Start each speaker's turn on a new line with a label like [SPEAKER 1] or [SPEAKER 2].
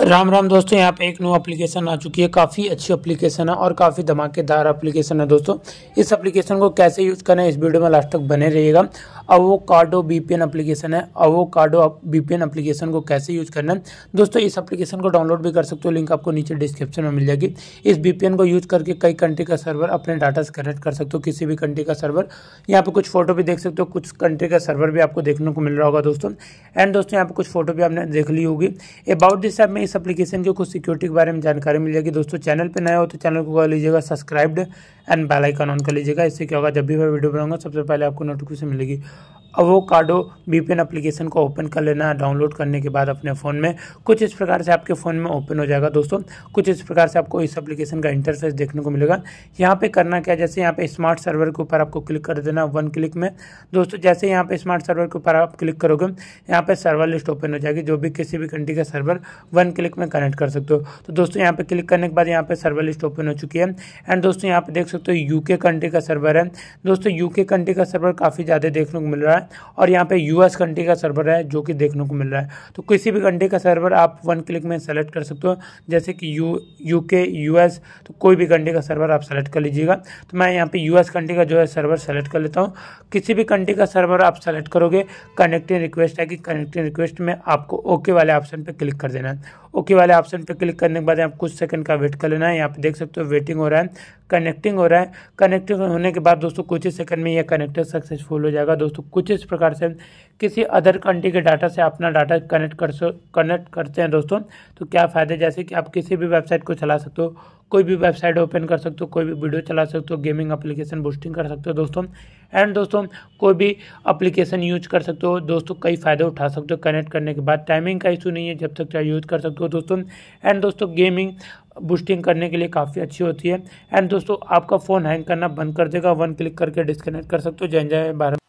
[SPEAKER 1] राम राम दोस्तों यहाँ पे एक न्यू एप्लीकेशन आ चुकी है काफ़ी अच्छी एप्लीकेशन है और काफ़ी धमाकेदार एप्लीकेशन है दोस्तों इस एप्लीकेशन को कैसे यूज़ करना है इस वीडियो में लास्ट तक बने रहिएगा अवो कार्डो बी पी एप्लीकेशन है अवो कार्डो बी पी एप्लीकेशन को कैसे यूज़ करना है दोस्तों इस एप्लीकेशन को डाउनलोड भी कर सकते हो लिंक आपको नीचे डिस्क्रिप्शन में मिल जाएगी इस बी को यूज़ करके कई कंट्री का सर्वर अपने डाटा से कनेक्ट कर सकते हो किसी भी कंट्री का सर्वर यहाँ पर कुछ फोटो भी देख सकते हो कुछ कंट्री का सर्वर भी आपको देखने को मिल रहा होगा दोस्तों एंड दोस्तों यहाँ पर कुछ फोटो भी आपने देख ली होगी अबाउट दिस आप में इस एप्लीकेशन के कुछ सिक्योरिटी के बारे में जानकारी मिल जाएगी दोस्तों चैनल पर नया हो तो चैनल को कर लीजिएगा सब्सक्राइब्ड एंड बेलाइकन ऑन कर लीजिएगा इससे क्या होगा जब भी मैं वीडियो बनाऊंगा सबसे पहले आपको नोटिफिकेशन मिलेगी अवोकाडो बीपेन एप्लीकेशन को ओपन कर लेना है डाउनलोड करने के बाद अपने फ़ोन में कुछ इस प्रकार से आपके फ़ोन में ओपन हो जाएगा दोस्तों कुछ इस प्रकार से आपको इस एप्लीकेशन का इंटरफेस देखने को मिलेगा यहाँ पे करना क्या जैसे यहाँ पे स्मार्ट सर्वर के ऊपर आपको क्लिक कर देना वन क्लिक में दोस्तों जैसे यहाँ पे स्मार्ट सर्वर के ऊपर आप क्लिक करोगे यहाँ पे सर्वर लिस्ट ओपन हो जाएगी जो भी किसी भी कंट्री का सर्वर वन क्लिक में कनेक्ट कर सकते हो तो दोस्तों यहाँ पे क्लिक करने के बाद यहाँ पे सर्वर लिस्ट ओपन हो चुकी है एंड दोस्तों यहाँ पे देख सकते हो यूके कंट्री का सर्वर है दोस्तों यूके कंट्री का सर्वर काफ़ी ज़्यादा देखने को मिल रहा है और यहाँ पे यूएस कंट्री का सर्वर है जो कि देखने को मिल रहा है तो किसी भी कंट्री का सर्वर आप वन क्लिक में सेलेक्ट कर सकते हो जैसे कि यू यू के यूएस तो कोई भी कंट्री का सर्वर आप सेलेक्ट कर लीजिएगा तो मैं यहाँ पे यूएस कंट्री का जो है सर्वर सेलेक्ट कर लेता हूँ किसी भी कंट्री का सर्वर आप सेलेक्ट करोगे कनेक्टिंग रिक्वेस्ट है कि कनेक्टिंग रिक्वेस्ट में आपको ओके वाले ऑप्शन पर क्लिक कर देना है ओके वाले ऑप्शन पर क्लिक करने के बाद आप कुछ सेकंड का वेट कर लेना है यहाँ पे देख सकते हो वेटिंग हो रहा है कनेक्टिंग हो रहा है कनेक्टिंग होने के बाद दोस्तों कुछ ही सेकंड में यह कनेक्टर सक्सेसफुल हो जाएगा दोस्तों कुछ इस प्रकार से किसी अदर कंट्री के डाटा से अपना डाटा कनेक्ट कर कनेक्ट करते हैं दोस्तों तो क्या फ़ायदे जैसे कि आप किसी भी वेबसाइट को चला सकते हो कोई भी वेबसाइट ओपन कर सकते हो कोई भी वीडियो चला सकते हो गेमिंग एप्लीकेशन बूस्टिंग कर सकते हो दोस्तों एंड दोस्तों कोई भी एप्लीकेशन यूज कर सकते हो दोस्तों कई फ़ायदे उठा सकते हो कनेक्ट करने के बाद टाइमिंग का इशू नहीं है जब तक चाहे यूज कर सकते हो दोस्तों एंड दोस्तों गेमिंग बूस्टिंग करने के लिए काफ़ी अच्छी होती है एंड दोस्तों आपका फ़ोन हैंग करना बंद कर देगा वन क्लिक करके डिस्कनेक्ट कर सकते हो जैन जय बारह